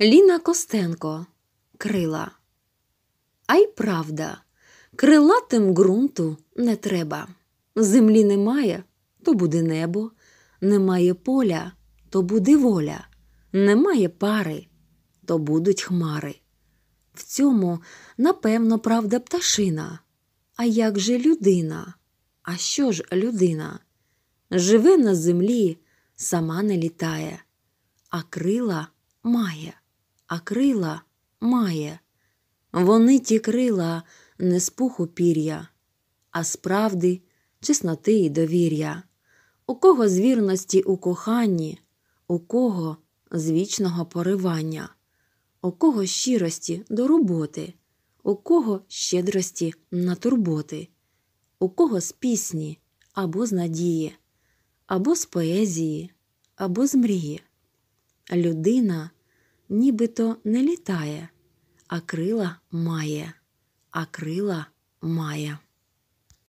Ліна Костенко крила. А й правда, крилатим ґрунту не треба. Землі немає, то буде небо, немає поля, то буде воля, немає пари, то будуть хмари. В цьому, напевно, правда пташина. А як же людина? А що ж людина? Живе на землі, сама не літає, а крила має а крила має. Вони ті крила не з пуху пір'я, а справди, чесноти і довір'я, у кого з вірності у коханні, у кого з вічного поривання, у кого щирості до роботи, у кого щедрості на турботи, у кого з пісні або з надії, або з поезії, або з мрії. Людина нібито не літає, а крила має, а крила має.